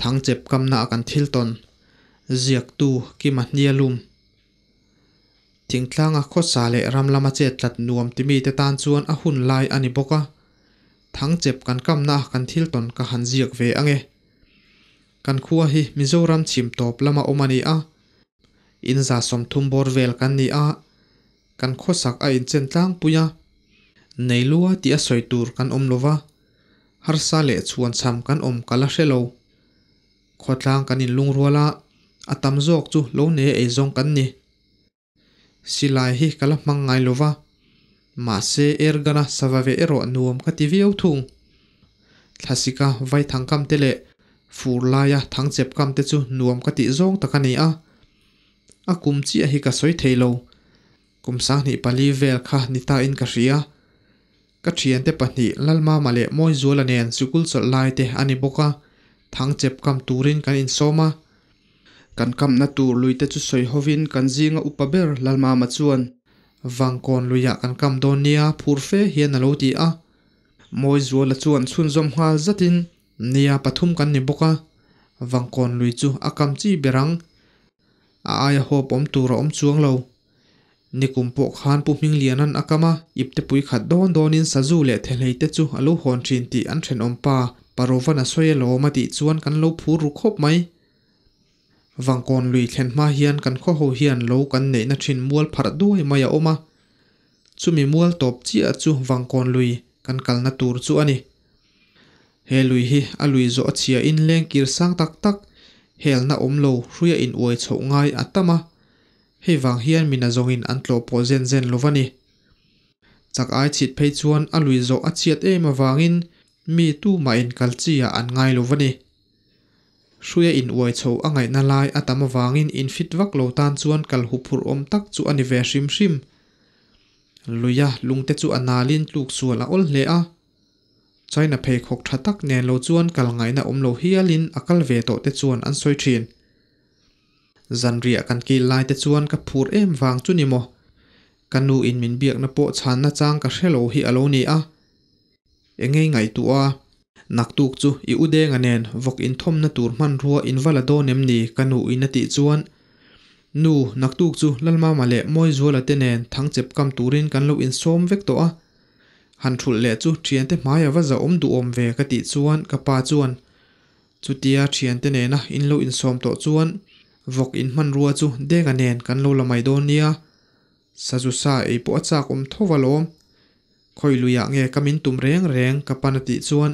thang chep kam na kan thil ton ziak tu ki ma hnia lum thingtlang a kho sa le ram lama che tlat nuam ti mi te tan chuan a hun lai ani boka thang chep kan kam na kan thil ton ka han ziak ve ange kan khuwa hi mizoram chim top lama omani a in za som thum bor vel kan ni a kan kho sak a in chen tlang puya nei lua ti a soi tur kan om lova har sa le chuan cham kan om kala hrelo khua tlang kan in lung ruala a tam chú chu lo ne ei zawng kan ni silai hi lắm hmang ngai lúa, ma se er gana savave ero nuam cái tivi au thung thlasika vai thangkam te le fur laia thang chep cam te chu nuam ka ti zawng takani a à, kum chi a hi ka soi theilo kum sang ni pali vel kha ni ta in ka ria ka thian te pahnih lalma male moi zualanen sukul chol lai te ani boka thang chep kam turin kan in sawma kan kamna tur luite chu soi hovin kan zinga upaber lalma ma chuan wangkon luya ah kan kam don nia phur fe hian alo ti a moi zuala chuan chhun zom hal zatin nia pathum kan ni boka wangkon lui chu akam chi berang a ai hop om tur om chuang lo nikum po khan pu ming lian an akama ipte pui khat don donin in sazu le the leite chu alo hon thin ti an then om pa parovanna soia lawma tih chuan kan lo phur ru khawp mai vangkon lui thlen hma hian kan khaw ho hian lo kan neihna thin mual pharh duai mai a awma chumi mual top chi a chu vangkon lui kan kalna tur chu ani he lui hi a lui zo a chia in leng kir sang tak tak helna om lo hruia in uai chho ngai atama hei wang hian mina zongin an tlo po zen zen lovani chak ai chit phei chuan a lui zo a chiat em awangin mi tu ma in kal chia an ngai lo vani suya in uai chho a ngai na lai atama wangin in fit vak lo tan chuan kal hupur om tak chu ani ve hrim hrim luya lungte chu analin tluk sual a ol hle a china phei khok tha tak nen lo chuan kal ngai na om lo hialin akal ve to te chuan an soi thin zanria kan ki lai te chuan ka phur em wang chu ni mo kanu in min biak na po chan na chang ka hrelo hi alo ni a engei ngai tu a naktuk chu i udeng anen vok in thom na tur man ruwa in vala do nem ni kanu in ati chuan nu naktuk chu lalma male moi zuala tenen thang chep kam turin kan lo in som vek to a han thul le chu thian te mai awa za om du om ve ka ti chuan ka pa chuan chutia thian te ne na in lo in som to chuan vok in man ruwa chu deng anen kan lo lamai do nia sa chu sa ei po achak om thowalom khoi luya nghe kamin tum reng reng kapana ti chuan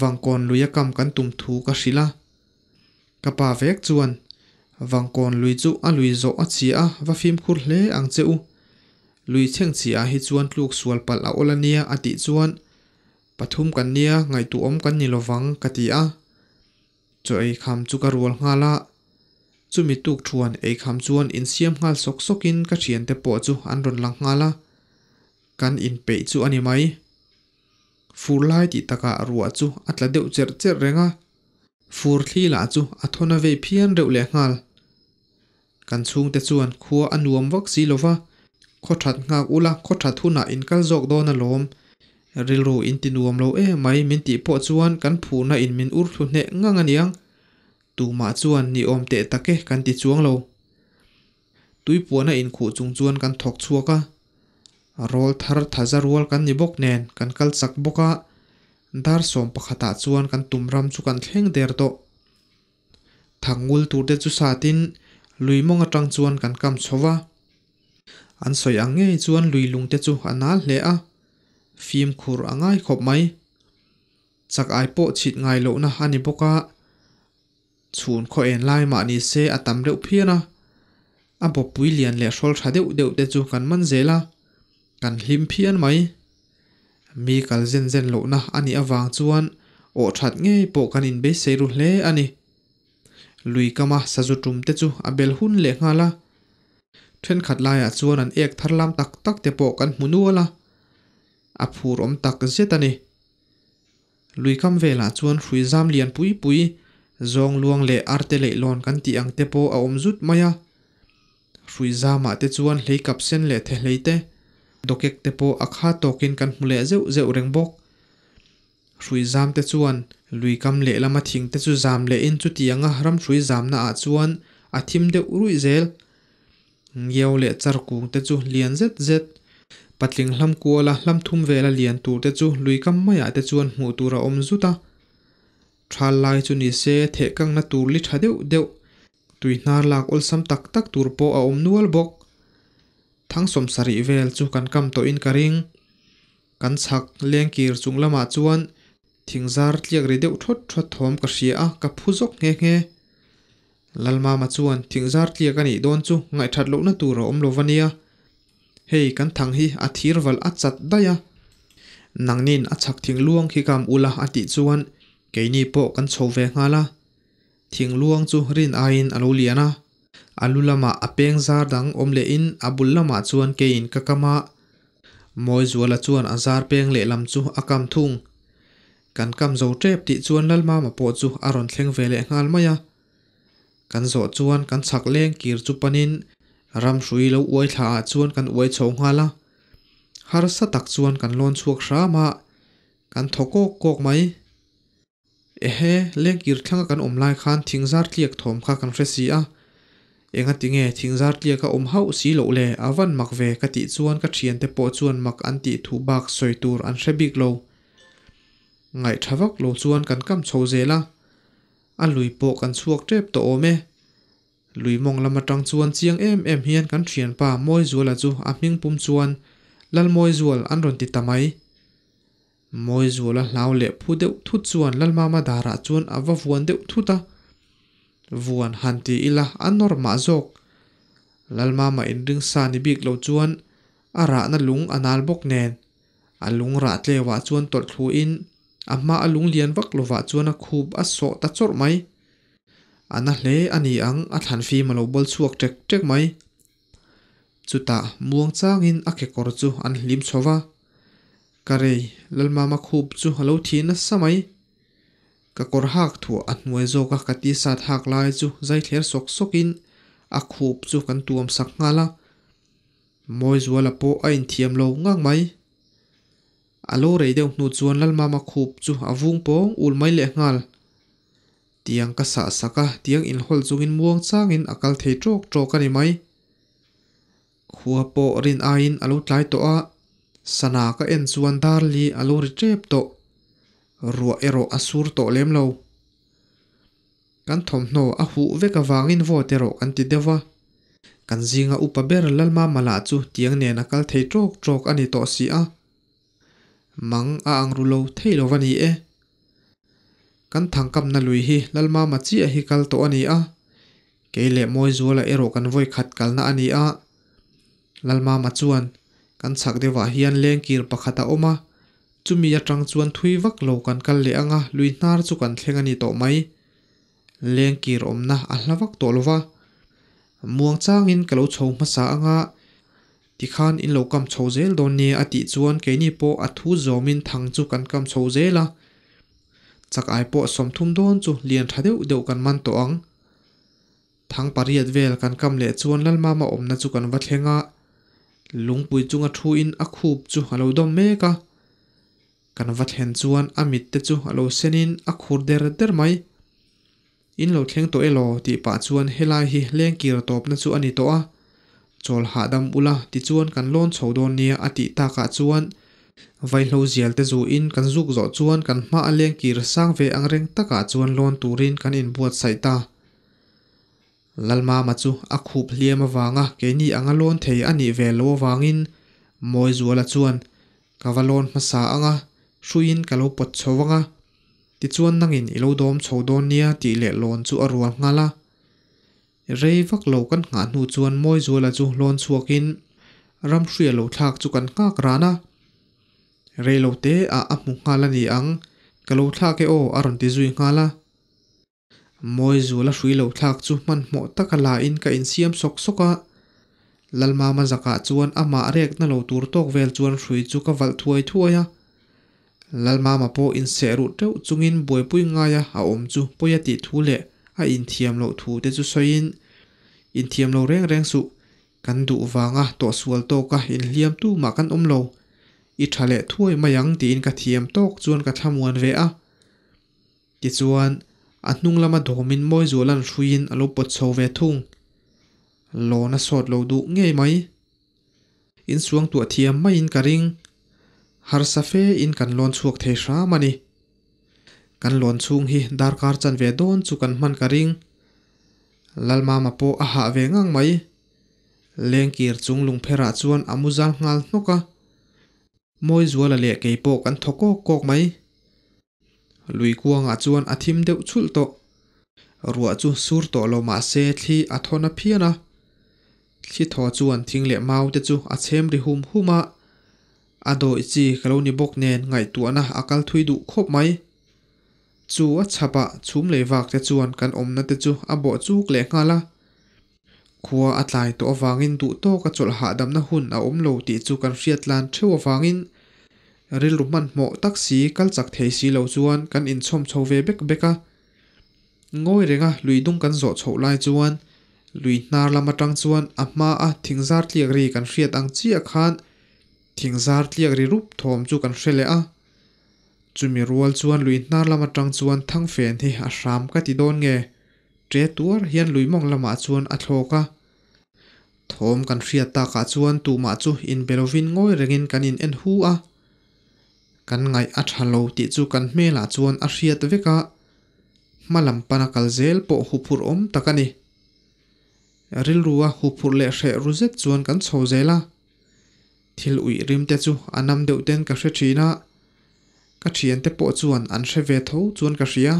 wangkon luya kam kan tum thu ka hrila kapa vek chuan wangkon lui chu a lui zo a chi va phim khur hle ang cheu lui cheng chi a hi chuan tluk sual pal a olania ati chuan pathum kan nia ngai tu om kan ni lovang ka choi kham chu ka rual nga la chu mi tuk thuan ei kham chuan in siam ngal sok sokin ka thian te po chu an ron lang nga กันอินเปจูอันยังไหมฟูร์ไลติตะกะรัวจูอัตละเดียวเจิดเจ็ดเรงะฟูร์ทีลาจูอัตโนเวีเพียนเรอวเลงาลกันซุงแต่ส่วนขัวอันรวมวัคซีโลวะขดถัดงาอุละขดถัดทุน่าอินกัลจอกโดนล้มเรลโรอินตินรวมโลเอไหมมินติปอจวนกันผูน่าอินมินอุรทุเนงงันยังตูมาจวนนิอมเตะตะเกะกันติดจวงโลตุยปัวน่าอินขู่จุงจวนกันถกชัวกะ roll thar thaza rual kan ni bok nen kan kal chak boka dar som pakhata ah chuan kan tumram chu kan thleng der to thangul turte chu satin luimong atang chuan kan kam chowa an soi ange chuan luilung te chu anal hle a phim khur angai khop mai chak ai po chit ngai lo na hani boka chun kho en lai ma ni se atam reuh phiana a bopui lian le sol tha deuh deuh te chu kan man zela kan hlim phian mai mi kal zen zen lo na ani awang chuan o that nge po kan in be seiru hle ani lui kama saju tum te chu abel hun le nga la then khat lai a chuan an ek tharlam tak tak te po kan hmunuala a phur om tak zetani lui kam vela chuan hrui zam lian pui pui zong luang le arte le lon kan ti ang te po a om zut maya hrui zama te chuan hlei kap sen le the hlei te dokek te po akha tokin kan hmule zeu rèn reng bok hrui zam te chuan lui lệ le lama thing te chu zam le in chu tianga ram hrui zam na a ah chuan a thim de urui zel ngeu le char kung te chu lian zet zet patling hlam kuala hlam thum vela lian tur te chu lui kam maya ah te chuan hmu tur a om ta thral lai chu ni se the kang na tur li tha deuh deuh tui hnar lak ol sam tắc tak tur po a om nual bok thang som sari vel chu kan kam to in karing kan chhak leng kir chung lama chuan thingzar tliak re deuh thot thot thawm ka hria a ah ka phu zawk nge nge lalma ma chuan thingzar tliak ani don chu ngai that lo na tur om lo vania hei kan thang hi a thir wal a chat daya nangnin a chhak thing luang khi kam ula ati chuan keini pawh kan chho ve hnga la thing luang chu rin a in alo liana alu lama apeng zar dang om le in abul lama chuan ke in ka kama moi zuala chuan azar peng le lam chu akam thung kan kam zo trep ti chuan lalma ma po chu aron thleng ve le ngal maya kan zo chuan kan chak leng kir chu panin ram hrui lo uai thla chuan kan uai chho ngala har sa tak chuan kan lon chuak hra ma kan thoko kok mai ehe leng kir thlanga kan omlai khan thingzar tliak thom kha kan hresi a nghe tinge thingzar tlia ka om hau si lo le awan mak ve ka ti chuan ka thian te bộ chuan mặc an ti thu bạc bak soitur an hrebik lo ngai thawak lo chuan kan kam chho la an lui po kan chuak tep to ome lui mong lama tang chuan chiang em em hian kan thian pa moi zual là chu a hming pum chuan lal moi zual an ron ti tamai moi zual là hlau lệ phu deuh thu chuan lal mama dara chuan ava vuan deuh thu ta vuan han ti ila anor ma zok lalma ma in ring sa ni bik lo chuan ara na lung anal bok nen a ra tle wa chuan tol thu in amma a lung lian vak lova chuan a khub a so ta chor mai ana hle ani ang a than fi malo bol chuak tek tek mai chuta muang changin a ke kor chu an hlim chowa kare lalma ma khub chu halo thina samai các ka kawr hak thu các cái tia a kati sat hak lai chu sọc sọc in a khup chu kan tuam sak nga la mawi zuala pawh anh inthiam lo ngang mai alo rei deuh hnu chuan lalma ma khup chu a vung pawng ul mai leh ngal tiang ka sa saka tiang in hol chungin muang changin akal thei trawk trawk ani mai khua pawh rin ain alo tlai to a sana ka en chuan dar li alo ri trep to ruwa ero asur to lem lo kan thom no a hu vek awangin vo tero kan ti dewa kan zinga upa ber lalma mala chu tiang ne nakal thei trok trok ani to si a mang a angru lo thei lo wani e kan thangkam na lui hi lalma ma chi a hi kal to ani a keile moi zuala ero kan voi khat kal na ani a lalma ma chuan kan chak dewa hian lengkir pakhata oma chumi atang chuan thui vak lo kan kal le anga lui hnar chu kan thleng ani to mai leng ki romna a hlawak tolwa muang chang in kalo chho ma sa anga tikhan in lo kam chho zel don ni ati chuan ke ni po athu zomin thang chu kan kam chho zela chak ai po som thum don chu lian tha deuh deuh kan man to ang thang pariat vel kan kam le chuan lal ma omna chu kan va thlenga lungpui chunga thu in a khup chu halo dom meka kan vathen chuan amit te chu alo senin a khur der der mai in lo thleng to elo ti pa chuan helai hi leng kir top na chu ani to a chol hadam ula ti chuan kan lon chhodon nia ati ta ka chuan vai lo zial te zu in kan zuk zo chuan kan hma a leng kir sang ve ang reng taka chuan lon turin kan in buat sai ta lalma ma chu a khup hliam awanga ke ni anga lon thei ani ve lo wangin moi zuala chuan kavalon masa anga hruiin kalo pot chho wanga tichuan nangin ilo dawm chho dawn nia tih leh lawn chu a rual hnga la rei vak lo kan hna hnu chuan mawi zuala chu lawn chuakin ram hria lo thlak chu kan ngak rana rei lo te a a hmu hngala ni ang kalo thlak e o a ron ti zui hngala mawi zuala suy lo thlak chu hman hmawh taka la in ka in siam sok soka lalma ma zaka ah chuan ama rek na lo tur tok vel chuan hrui chu ka valh thuai thuai lalma ma po in se ru teu chungin buaipui ngaya a om chu poya ti thu le a in thiam lo thu te chu soin in thiam lo reng reng su kan du wanga to sual to ka in hliam tu ma kan om lo i thale thuai mayang ti in ka thiam tok chuan ka thamuan ve a ti chuan a hnung lama dawmin mawi zualan hruin a lo pot chho ve thung lawn a sawt lo duh ngei mai in suang tuah thiam mai in ka ring ฮาร์ซาเฟอินกันลอนชุกเทชรามันีกันลอนชุงฮีดาร์การ์จันเวดอนจุกันมันกระริงลัลมามาโปอาฮาเวงังไม่เลงกีร์จุงลุงเพราชวนอามุซังงานุกะมอยจัวละเล็กเกย์โปกันทกโกกไม่ลุยกวงอาจวนอาทิมเดวชุลโตรัวจุสูรโตโลมาเซที่อัทนพียนาที่ทอจวนทิ้งเล่าเมาเดจูอาเชมริฮุมฮุมา à ado ichi kaloni boknen ngai tuana akal thuidu khop mai chu a chapa chum lewak te chuan kan omna te chu abo chuk le ngala lại tổ to in du to chỗ chol ha damna hun à om lâu để chu kan phiệt lan theu in, rồi lúc mặn tak taxi kal chak thei si lâu chuan kan in chom chho ve bek beka ngoi renga lui dung kan zo chho lai chuan lui nar lama tang chuan ama a thingzar tliak ri kan riat ang chi a khan thing zar tliak ri rup thawm chu kan hrele a chumi rual chuan lui hnar lama tang chuan thang fen hi a hram ka ti don nge tre tuar hian lui mong lama chuan a thawka thawm kan hriat taka ah chuan tuma chu in belovin ngawi rengin kan in en hu a kan ngai a thalo ti chu kan hmela ah chuan a hriat veka malam pana kal zel po hupur om takani rilrua hupur le hre ruzet chuan kan chho zela thil ui rim te chu anam deuh ten ka hre thina ka thian te pawh chuan an hre ve tho chuan ka hria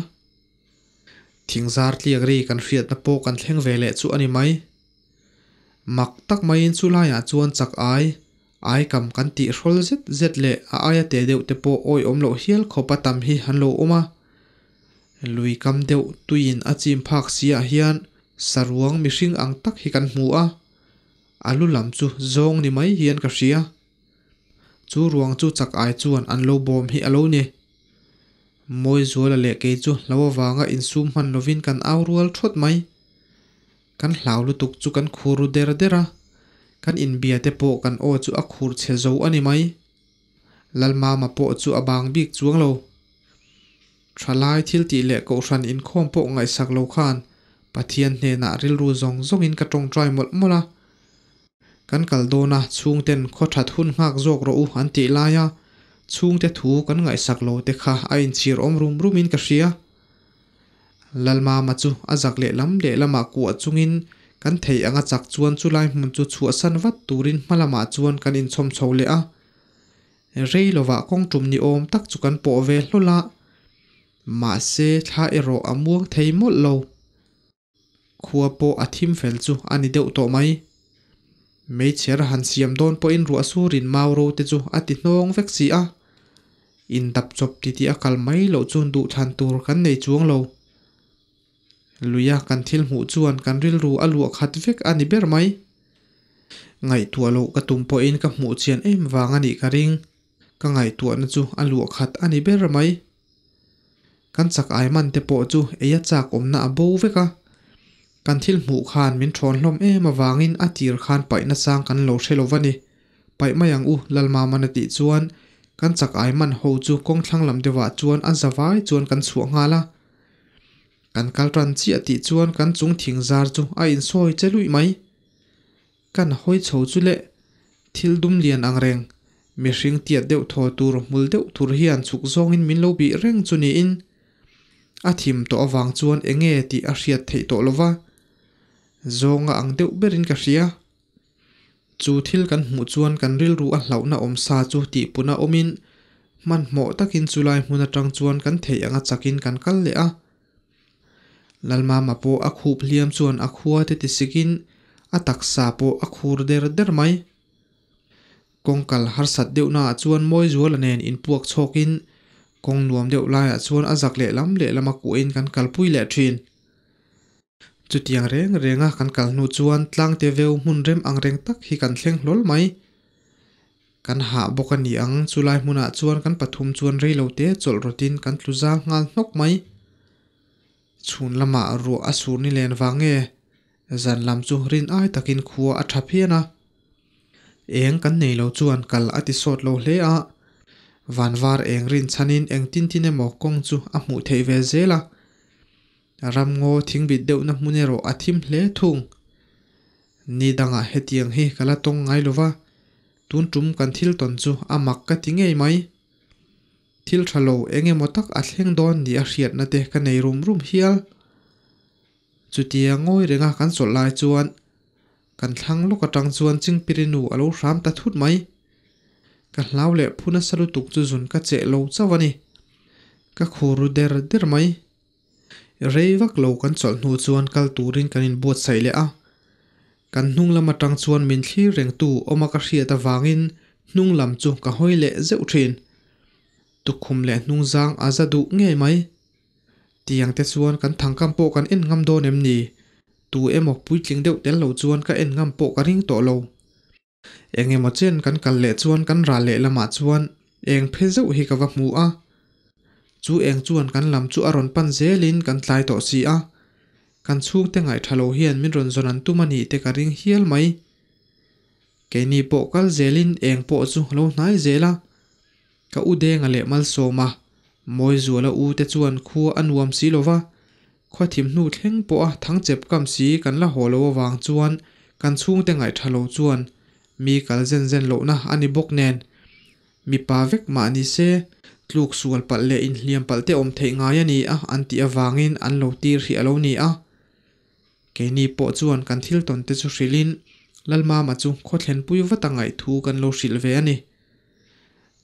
thingzar tliak ri kan hriat na pawh kan thleng ve leh chu ani mai mak tak mai in chu laiah chuan chak ai ai kam kan tih hrol zet zet leh a aia te deuh te pawh oi awm lo hial khopa tam hi han lo awma lui kam deuh tuiin a chim phak siah hian saruang mihring ang tak hi kan hmu a alu lam chu zong ni mai hian ka hria chu ruang chu chak ai chuan an lo bom hi alo ni moi zuala le ke chu lo wanga in sum han lovin kan au rual thot mai kan hlau lu tuk chu kan khuru dera dera kan in bia te po kan o chu a khur che zo ani mai lalma ma po chu abang bik chuang lo thralai thil ti le ko hran in khom po ngai sak lo khan pathian hne na ril ru zong zong in ka tong trai mol mola kan kal dona chung ten kho that hun ngak jok ro u an ti laya chung te thu kan ngai sak lo te kha a in chir om rum rum in ka hria lalma ma chu azak le lam le lama ku chungin kan thei anga chak chuan chu lai hmun chu chu san wat turin malama chuan kan in chom chho le a reilowa kong tum ni om tak chu kan po ve hlola ma se tha ero amuang thei mol lo khuapo athim fel chu ani deuh to mai Mấy Meichir hàn siam don po in ruwa su rin mau ro te chu a ti hnawng vek si a. In dap chop ti ti a kal mai lo chun du than tur kan nei chuang lo. Luya kan thil hmu chuan kan ril ru a luak hat vek ani ber mai. Ngai tua lo ka tum po in ka hmu chian em wang ani ka ring. Ka ngai tua na chu a luak hat ani ber mai. Kan chak ai man te po chu eya chak om na a bo vek a. กันที่หมู่ขานมินทรนลมเอมาวางินอาตีร์ขานไปนัสร้างกันโลเชลวันนี้ไปมาย่างอูลลมามันติจวนกันจักไอมันโฮจูกงทังลำเดวะจวนอันสบายจวนกันสวงาละกันกาลรันเสียติจวนกันจุงถิงจารจูไออินซอยเจลุยไหมกันห้อยโฉจุเลทิลดุมเลียนอังเร่งม่ีเสียงเตียดเดวทอตูร์มุลเดวทูร์เฮียนสุกซองอินมินโลบีเร่งจุนีอินอาทิมตัววางจวนเองเอติอาเชียเทตโตลวา zonga ang deuh berin ka hria chu thil kan hmu chuan kan ril ru a hlau na om sa chu ti puna omin man hmo takin chulai hmun atang chuan kan thei anga chakin kan kal le a lalma ma po a khup hliam chuan a khua te ti sikin a taksa po a khur der der mai kongkal har sat deuh na chuan moi zual anen in puak chokin kong nuam deuh lai a chuan a zak le lam le lama ku in kan kalpui le thin จุดยังเร่งเร่งกันกลนูจวนทั้งเทวมุนเริ่มอังเร่งตักฮิกันเสียงลลไหมกันหาบกันยังสุไลมุนาจวนกันปฐุมจวนเรียลเตจดรตินกันทุจางงานนกไหมชุนละมารัวอสูนี่เล่นวังเงยจันลำจูรินไอตักินขัวอัฐเพียนะเองกันในเลาจวนกันอาทิตย์สดโลเลีอวันวารเองรินชนินเองตินที่ในหมอกงจูอหมุเทเวเซล่ะ ram ngo thing bit deuh na hmune ro athim hle thung ni danga hetiang hi kala tong ngai lova tun tum kan thil ton chu amak ka tingei mai thil em enge motak a thleng don ni a hriat na te ka nei rum rum hial chutia ngoi renga kan sốt lai chuan kan thang lu cả tang chuan ching pirinu alo ram ta thut mai ka hlau le phuna salu tuk chu chế lâu sao lo chawani ka khoru der der mai reivak lo kan chol hnu chuan kal turin kan in buat sei le a kan hnung lam atang chuan min thlir reng tu oma ka hriat awangin hnung lam chu ka hoi le zeuh thin tukhum le hnung zang azadu nge mai tiang te chuan kan thangkam po kan en ngam do nem ni tu emaw puitling deuh tel lo chuan ka en ngam po ka ring to lo engemaw chen kan kal le chuan kan ra le lama chuan eng phe zeuh hi ka va hmu a chu em chuan kan làm chu aron pan zelin kan tlai to si a kan chhuk te ngai thalo hiền mình ron zon an tum ani te ka hiền hial cái ke ni po kal zelin em po chu lo nai hnai la ka u deng a le mal mỗi moi là u te chuan khu anuam si lova khwa thim hnu thleng po a thang chep kam si kan la lo wang chuan kan chhung te ngai thalo chuan mi kal zen zen lo na anh bok nen mi pa vek ma ni xe tluk sual pal le in hliam pal te om thei ngai ani a an ti awangin an lo nè à cái ni a ke ni po chuan kan thil ton lần mà mà lalma ma chu khotlen pui wata ngày thu căn kan lo nè ve ani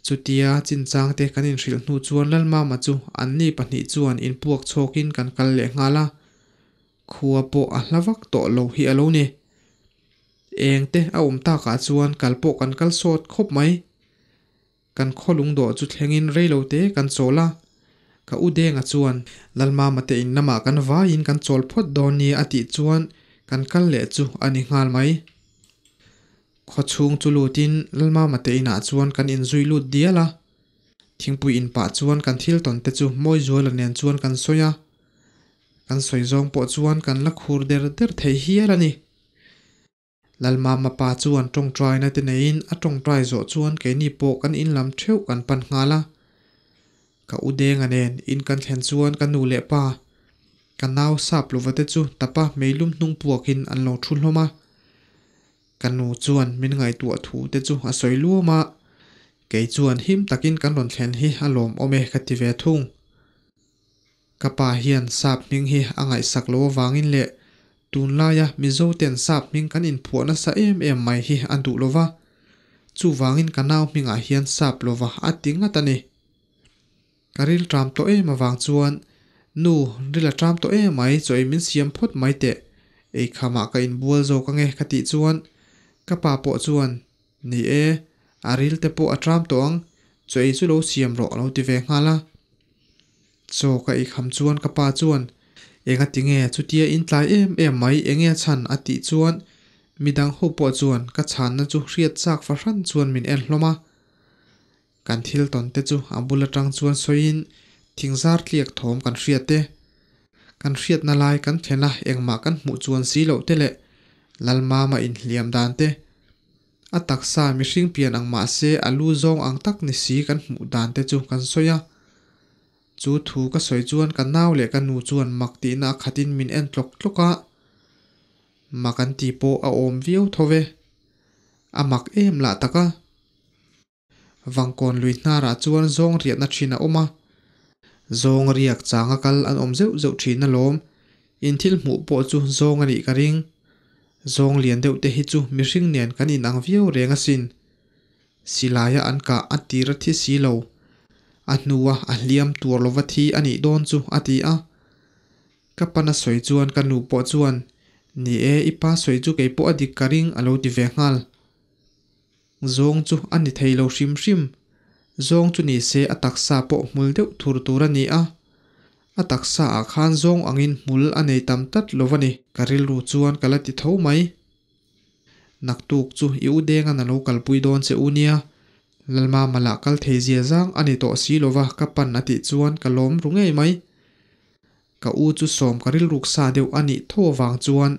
chutia chinchang te căn in hril hnu chuan mà ma chu an ni pahnih chuan in buộc cho kín căn kan kal le ngala khua po a hlavak tổ lo hi alo nè em te à um ta ka chuan kalpo kan căn sốt khop mai kan kholung do chu thlengin reilo te kan chola ka ude nga chuan lalma mate in nama kan va in kan chol phot do ni ati chuan kan kal le chu ani ngal mai khochung chu lutin lalma mate ina ah chuan kan in zui lut diala thingpui in pa chuan kan thil ton te chu moi zual nen chuan kan soya kan soizong po chuan kan la khur der der thei hi ani ลลมามาปาจวนตรงตรายในตินอินอตรงตรายโจชวนเกนีโปกันอินลำเทียวกันปันงาละกะอุเดงอันเนนอินกันแขนชวนกันนูเลปากันนาวสับลูกวัดจูแต่ปะไม่ลุ่มนุ่งปวกินอันลองชุนหรอมะกันนูชวนมินไงตัวถูเตจูอาศัยลู่มะเกยชวนหิมตะกินกันหล่นแขนหิอารมณ์อเมฆติเวทุงกับป่าเฮียนสับนิ่งหิอ่างไงสักโลวางอินเละ tun laia mizo ten sap ming kan in phuana sa em em mai hi an du lova chu wangin kanau minga ah hian sap lova atinga tani karil tram to em awang chuan nu rila tram to em mai choi min siam phot mai te ei khama ka in bual zo ka nge khati chuan kapa po chuan ni e aril te po atram tong choi chu lo siam ro lo ti ve ngala cho ka i kham chuan kapa chuan enga tinge chutia in tlai em em mai enge chan ati chuan midang ho po chuan ka chan na chu hriat chak fa hran chuan min en hloma kan thil ton te chu abula tang chuan soin thingzar tliak thom kan hriat te kan hriat na lai kan thena engma kan hmu chuan si lo te le lalma ma in hliam dan te ataksa mihring pian angma se alu zong ang tak ni si kan hmu dan te chu kan soya chu thu ka soi chuan kan nau leh ka nu chuan mak tihna a khatin min en tlok tloka mak an ti pawh ôm awm thôi về, a mặc em la taka vangkon lui hnarah chuan zawng riatna thin a awm a zawng riak changa kal an awm zeuh rượu thin a lawm in thil hmuh pawh chu zawng a nih ka ring zawng lian deuh te hi chu mi hring nen kan in ang viau reng a sin silaya an ka a tira thi si lo anuwa ahliam tur lova thi ani don chu ati a kapana soi chuan kanu po chuan ni e ipa soi chu ke po adik karing alo ti ve ngal zong chu ani theilo shim shim zong chu ni se atak sa po mul deuh thur tur ani a atak sa a ah khan zong angin mul anei tam tat lovani karil ru chuan kala ti tho mai naktuk chu iu denga na lo kalpui don se unia lalma mala kal thei zia zang ani to si lova ka pan ati chuan ka lom rungei mai ka u chu som ka ril ruk sa deuh ani tho wang chuan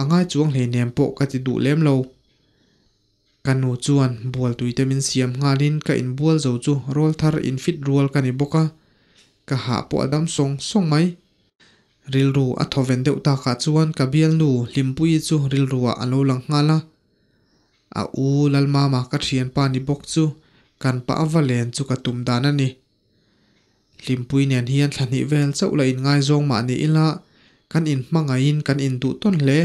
angai chuang hle nem pawh ka ti du lem lo kanu chuan bual tuitemin siam nganin ka in bual zo chu rol thar in fit rual ka ni boka ka ha pawh adam song song mai rilru a thoven deuh taka chuan ka bial nu limpui chu rilruah a lo lang hnga la a u lalma ma ka thian pa ni bawk chu kan pa avalen chu ka tum dan ani limpui nen hian thlan hi vel chau la in ngai zong ma ni ila kan in hmangai in kan in du ton le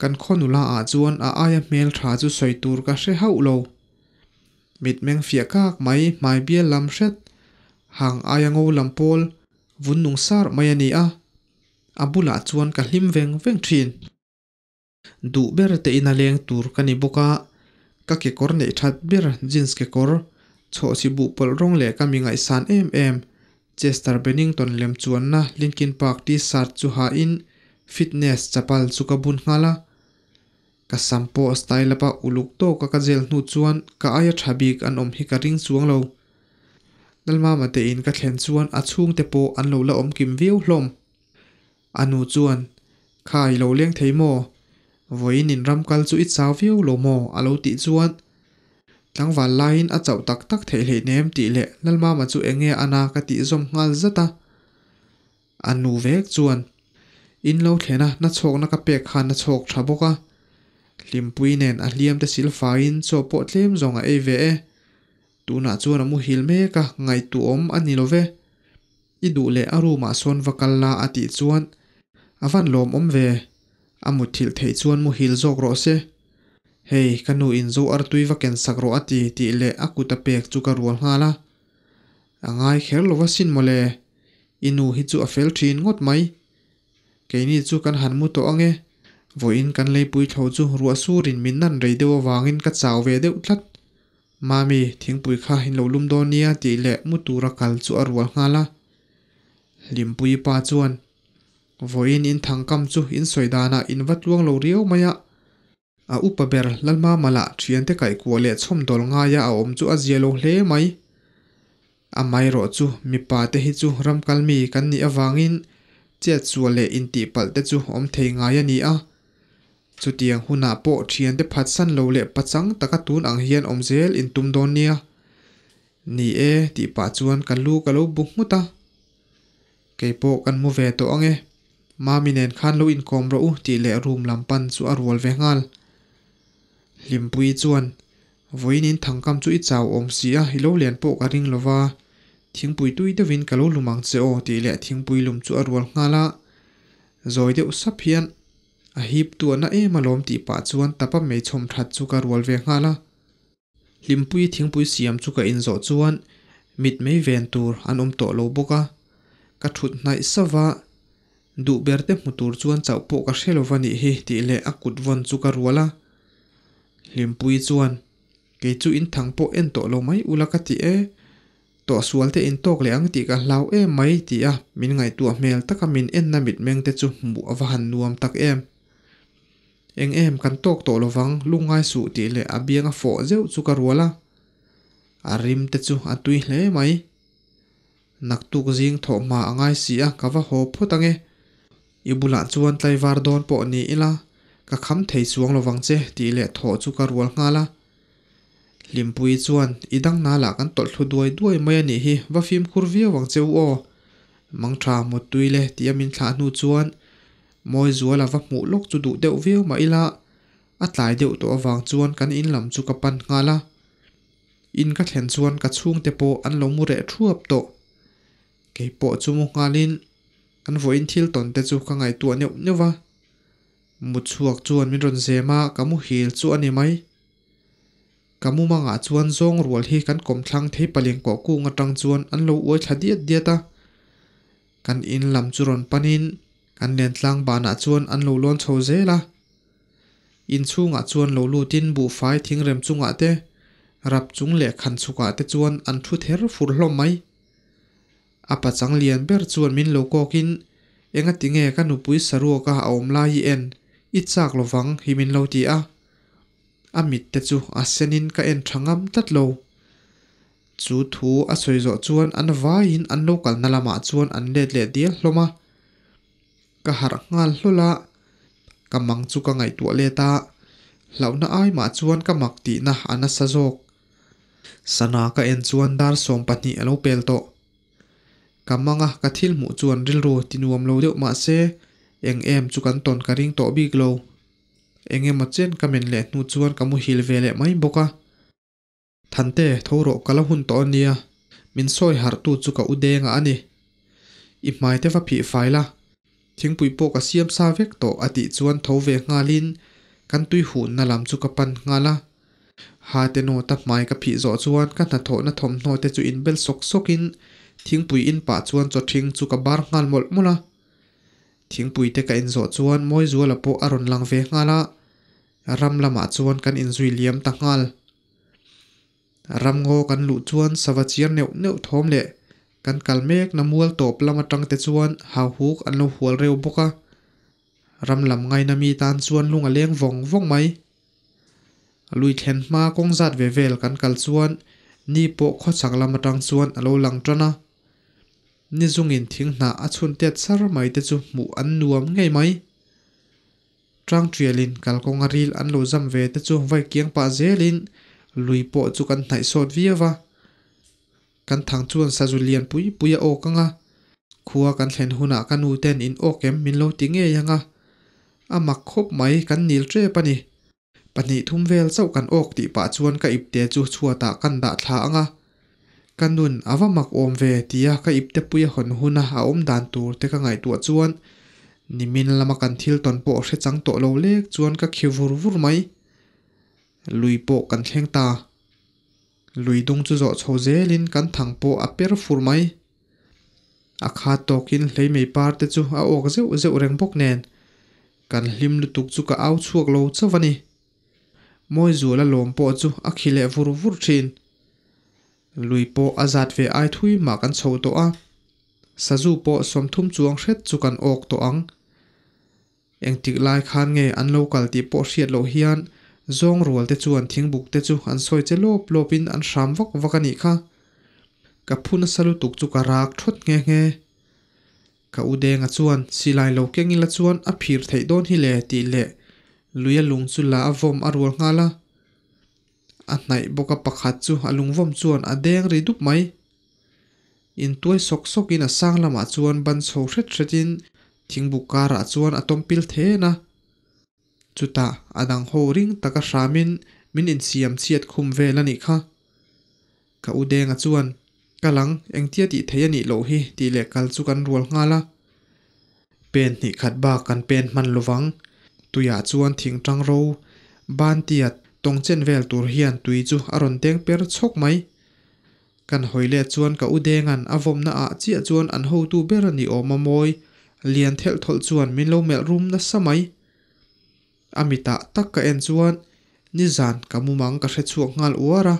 kan khonula a ah chuan a aya mel tha chu soitur ka hre hau lo mit meng fia kak mai mai bia lam hret hang aya ngo lam pol vun nung sar mai ani a abula ah chuan ka hlim veng veng thin du ber te in a leng tur kani boka các ke kor nei that bir jeans ke kor chho si bu pol rong le ka mingai san em em chester bennington lem chuan na linkin park ti sar chu ha in fitness chapal chu ka bun hnala ka sampo style pa uluk to ka kazel hnu chuan ka aya thabik an om hi ka ring chuang lo dalma ma te in ka thlen chuan a chhung te po an lo la om kim viu hlom anu chuan khai lo leng mo với voin à in ramkal chu i chau viu lo mo alo ti chuan tlangval lain a chậu tak tắc thể lệ ném ti lệ lalma ma mà chu enge ana ka ti zom ngal zata anu à vek chuan in lâu thế na chhok na ka pe khan na chhok tha boka limpui nen a hliam te silfa in chaw pawh tlem zong a à ei ve e tuna chuan amu hil mek a ngai tu om ani love i duh le a room ah sawn vakal la a tih chuan a van om ve à amut thil thei chuan mu hil zawk rawh se hei kanu in zo ar tui vaken sak ro ati ti le tập pek chu ka rual hma la angai kher lova sin mole inu hi chu a fel thin ngot mai keini chu kan han mu to ange in kan lấy bụi tho chu ruwa su rin năn min nan vàng in cắt ka về ve deuh tlat mami thing bụi kha hin lo lum do nia ti le mu tura kal chu a rual hma la limpui pa chuan voin in thangkam chu in soidana in watluang lo riau maya a upa ber ma mala thiante kai ko le chhom dol nga ya a om chu a zelo hle mai a mai ro chu mipa te hi chu ram kalmi kan ni awangin che chu le in ti pal te chu om thei nga ya ni a chutiang huna po thiante phatsan lo le pachang taka tun ang hian omzel in tum don nia ni e ti pa chuan kan lu ka lo buk muta keipo kan mu ve to ange maminen khan lo in kom ro u ti le room lampan chu a rual ve ngal limpui chuan voinin thangkam chu i chaw om si a hilo lian pawk a ring lova thingpui tui te vin kalo lumang che o ti le thingpui lum chu a rual ngala zoi deuh sap hian a hip tu na em alom ti pa chuan tapa mei chhom that chu ka rual ve ngala limpui thingpui siam chu ka in zo chuan mit mei ven tur an um to lo boka ka thut nai sawa đủ một du berte hmutur chuan chau pawh hệ hrelovani hi tih le a kut von chu ka ruala limpui chuan ke chu in thang pawh en tawh lo mai cái ti e tawh sual te in tawk le ang tih ka hlau em mai ti a min ngai tu hmel taka min en na mit meng te chu mu avahan nuam tak em Anh em kan tawk tawh lovang lungai su ti le a biang a fawh zeuh chu ka la. a rim te chu a tui hle mai naktuk zing thawh ma angai si a kava ho photang ấy. E i bulah chuan tlaivar dawn pawh niin a ka kham thei chuang lovang che tih leh thawh chu ka rual hnga la limpui chuan i dangna la kan tawlh thlu duai duai mai ani hi vafim khur viawang cheu mang mangtha mut tui le ti amin thla hnu chuan mawi zual ava hmuh lok chu duh deuh viau ma ila a tlai deuh to awang chuan kan in lam chu ka pan hnga la in ka thlen chuan ka chhung te pawh an lo mu reh thuap tawh keipawh chu mu lin kan voin thil ton te chu ka ngai tu neuh neuwa mu chuak chuan min ron zema kamu hil chu ani mai kamu manga chuan zong rual hi kan kom thlang thei paling ko ku nga tang chuan an lo oi thladiat diata kan in lam chu ron panin kan len tlang bana chuan an lo lon chho zela in chunga chuan lo lu tin bu fai thing rem chunga te rap chung le khan chuka te chuan an thu ther fur hlom mai apachang lian ber chuan min lo kokin enga tinge ka nupui sarua ka aom lai hi en i chak lovang hi min lo ti a amit te chu a senin ka en thangam tat lo chu thu a soizo chuan an vaiin an lo kal na lama chuan an let le dia hloma ka har ngal hlola ka mang chu ka ngai tu le ta launa ai ma chuan ka mak ti na ana sa jok sana ka en chuan dar som pahnih alo pel to cảm kamanga ka thil mu chuan ril ro tinuam lo deuh ma se eng em chu kan ton ka ring to bik lâu, eng em chen kamen le nu chuan kamu hil ve le mai boka thante thoro kala hun to ania min soi har tu chu ka udenga ani i mai te va phi faila thingpui po ka siam sa vek to ati chuan tho về nga lin kan tui hun na lam chu ka pan nga la ha te no ta mai cả phi gió chuan ka na tho na thom hno te chu in bel sok in thingpui in pa chuan chawthing chu ka bar ngal molh mula thingpui te ka in zawh chuan mawi zual a pawh a rawn lang ve ngala ram lamah chuan kan in zui liam ta ngal ram ngo kan luh chuan sava chiar neuh neuh thawm leh kan kal mek na mual tawp lam trăng te chuan hau huk an lo hual reuh bawk a ram làm ngay na mi tan chuan lung a leng vong vong mai lui thlen hma kawng zat về vel kan kal chuan ni pawh khaw chak lam atang chuan a lo lang tana ni zungin thing na a chhun xa char mai te chu mu an nuam ngei mai trang truyền trialin kalkong aril an lo zam ve te chu vai kiang pa zelin lùi bộ chu kan nai sot via wa kan thang chuan sa julian bùi pui a o kanga khuwa kan thlen huna kan u ten in okem min lo ti nge yanga mặc khop mai kan nil tre pani pani thum vel chau kan ok ti pa chuan ka ip te chu ta kan da thla anga kanun avamak om ve tia ka ipte pui hon huna a om dan tur te ka ngai tu chuan nimin lama kan thil ton po hre chang to lo lek chuan ka khivur vur mai lui po kan thleng ta lui dung chu zo chho zelin kan thang po a per fur mai a kha tokin hlei mei par te chu a ok zeu zeu reng bok nen kan hlim lu tuk chu ka au chuak lo chawani moi zula lom po chu a khile vur vur thin lui po azat ve ai thui ma kan chho to a saju po som thum chuang hret chu kan ok to ang eng tik lai khan nge an local ti po hriat lo hian zong rual te chuan thing buk te chu an soi che lop lopin an shram vak vak ani kha ka phun salu tuk chu ka rak thot nge nge ka udeng a chuan silai lo kengin la chuan a phir thei don hi le ti le luya lung chu la avom a rual nga la a nai boka pakhat chu a lungvom chuan a deng ri dup mai in tuai sok sok in a sang lama ah chuan ban chho hret hretin thingbu kara ah chuan a tompil the na chuta adang ho ring taka ramin min in siam chiat khum vel ani kha ka udeng a chuan kalang engtia ti thei ani lo hi ti le kal chu kan rual nga la pen ni khat ba kan pen man lovang tuya chuan thing tang ro ban tiat tongchen vel tur hian tui chu a rawn teng per chhok mai kan hoile chuan ka udeng an avomna ah chiah chuan an ho tu ber ani awm a mawi lian thel thol chuan min lo mel room na samai amita tak ka en chuan ni zan ka mu mang ka hre chuak ngal uara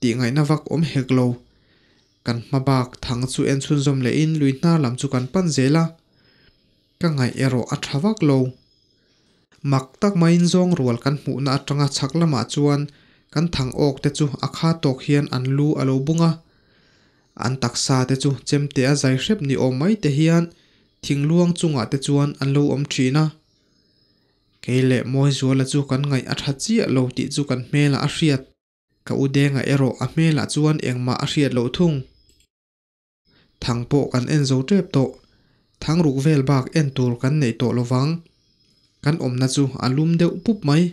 ti ngai na vak om hek lo kan mabak thang chu en chun zom le in lui na lam chu kan pan zela ka ngai ero a thawak lo Mặc tak mai in zawng rual kan hmuh na atanga chhak lamah chuan kan thang awk te chu a kha tawk hian an lu a lo bunga an taksa te chu chemte a zai hrep ni awm mai te hian thingluang chungah te chuan an lo awm thina keile mawi zuala chu kan ngai a tha chi a lo ti chu kan hmel a hriat ka udenga ero a hmel a chuan engma a hriat lâu thung thangpo kan en zo tep to thangruk vel bạc en tur kan nei to vắng kan omna chu alum deuh pup mai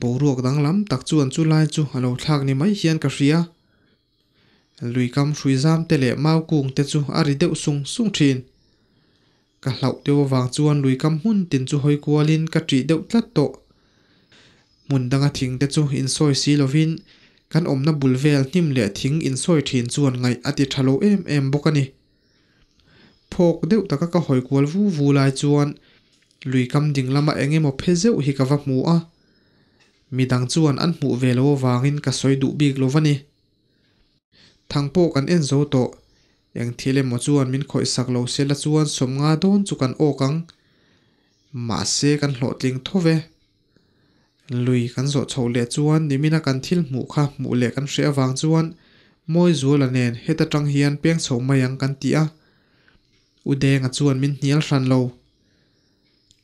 boruak dang lam tak an chu lai chu alo thlak ni mai hian ka hria lui kam hrui zam te le mau kung te chu ari deuh sung sung thin ka hlau te wang an lui kam hun tin chu hoi kualin ka tri deuh tlat to mun danga thing te chu in soi si lovin kan omna bulvel hnim le thing in soi thin chuan ngai ati thalo em em bawk ani phok deuh taka ka hoi kual vu vu lai chuan lui kam ding lama enge mo phe zeuh hi ka va hmu a midang chuan an hmuh ve lo wangin ka soi duh bik lo vani thangpo kan en zo to eng thile mo chuan min khoi sak lo se la chuan somnga don chu kan o kang ma se kan hlo tling thove lui kan zo chho le chuan nimina kan thil hmu kha hmu le kan hre awang chuan moi zual anen heta tang hian peng chho mai ang kan u a udenga chuan min hnial hran lo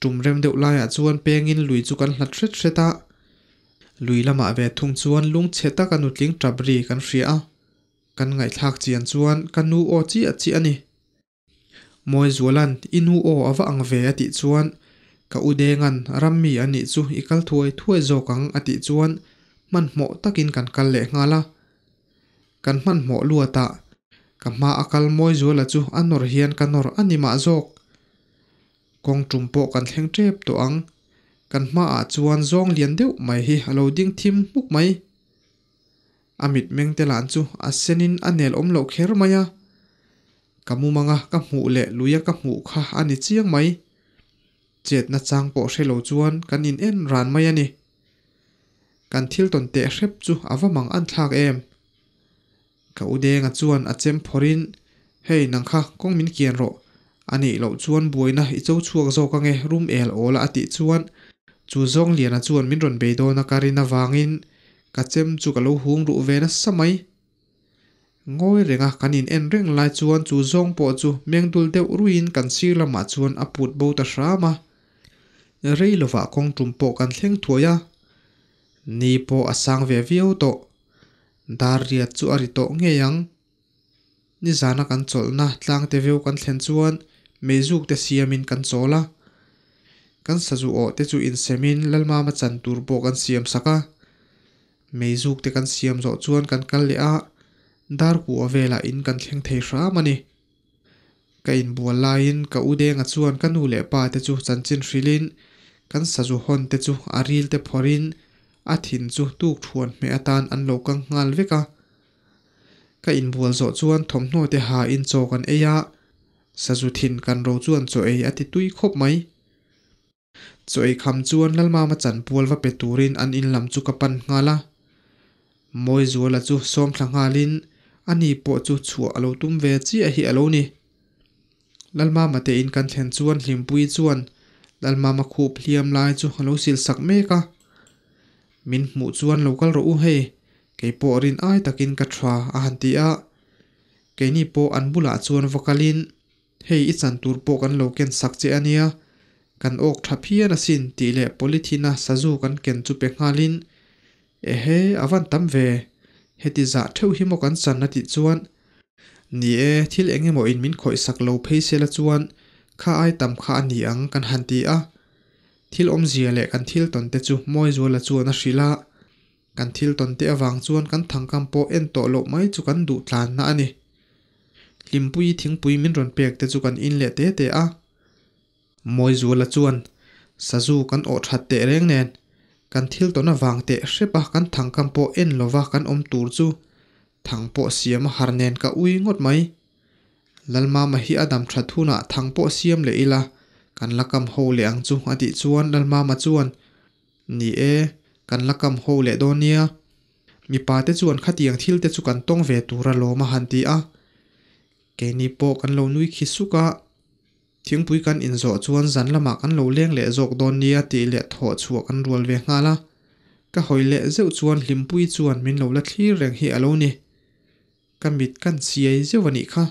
tumrem deuh laiah à, chuan pengin lui chu kan hla thret thret a lui lamah à ve thung chuan lung chheta kan utling tabri kan hria a kan ngai thlak chian chuan kan nu o chi a à chi ani moi zualan inu o awa ang ve ati chuan ka udengan rammi ani chu ikal thuai thuai zokang ati chuan man hmo takin kan kal le ngala kan man hmo luata ka ma akal moi zuala chu anor hian kanor anima zawk กองจุ่มโปกันแข่งเจ็บตัวอัง กันมาอาจวนจ้องเลียนเดียวไม่เฮอเราดิ้งทิมมุกไหมอามิดเมงเตลันจูอาเซนินอันเนลอมเหลวเขร์มายะกัมูมังะกัมหูเละลุยกัมหูข้าอันนี้เจียังไหมเจ็ดนัดจังโปเชลจวนกันอินเอ็นรันไม่ยันี่กันทิลตนเตะเชฟจูอาวมังอันทากเอ็มเขาเดงอาจวนอาเจมพอรินเฮนังข้ากงมินเกียนโร anh ấy lo chuan buina i ít lâu zo ka nge room el ola ati chuan chu zong liana chuan min run be do na karina wangin ka chem chu ka lo hung ru ve na ngồi ngoi renga kanin en reng lại chuan chu zong po chu mengdul deuh ruin kan sir lama chuan a bút bo ta rồi rei lova kong tum po kan thleng thuaya ni po sang về viu to dar riat chu ari to ngeyang ni zana kan chol na tlang te veu kan thlen chuan meizuk te siamin kan chawla kan sazu o te chu in semin lalma ma chan tur bo kan siam saka meizuk te kan siam zo chuan kan kal le a dar ku avela in kan thleng thei hra mani ka in bua lain ka ude nga chuan kan u le pa te chu chanchin hrilin kan sazu hon te chu aril te phorin a thin chu tuk thuan me atan an lo kang ngal veka ka in bual zo chuan no te ha in chaw kan eya sa zu thin kan ro chuan chaw ei a ti tui khop mai chaw ei kham chuan lalma ma chan pual va pe turin an in lam chu ka pan ngala moi zuala chu som thlanga lin ani po chu chua alo tum ve chi a hi alo ni lalma ma te in kan thlen chuan hlimpui chuan lalma ma khu phliam lai chu halo sil sak me mình min hmu chuan local ro u cái keipo rin ai takin ka thra a han ti a keini po an bula chuan vokalin hei i chan tur pawh kan lo ken sak che ania kan awk tha phian a sin tih leh polythene a sa zu kan ken chu pe hngâlin ehe avan tam ve heti zah theuh hi maw kan channa tih chuan ni e thil engemaw in min khawih sak lo phei la chuan kha ai tam kha ani ang kan han ti a thil om zia leh kan thil tonte chu mawi zuala chuan a hrila kan thil tonte awang chuan kan thangkam pawh en to lo mai chu kan duh tlan na ani limpui thingpui min ron pek te chu kan in le te te a moi zu la chuan sazu kan o that te reng nen kan thil tona wang te hrepa kan thang kam po en lova kan om tur chu thang po siam har nen ka ui ngot mai lalma ma hi adam tha thuna thang po siam le ila kan lakam ho le ang chu ati chuan lalma ma chuan ni e kan lakam ho le donia mi pa te chuan khatiang thil te chu kan tong ve tura lo ma han ti a ke ni khí an á nui khi suka in kan inzaw rắn zan lamak an lo leng leh zawk đồn nia tih leh thawh chuak an rual ve hna la ka hoi leh zeuh chuan hlimpui chuan min lo la thlir reng hi a lo ni ka mit kan siai zeuh a nih kha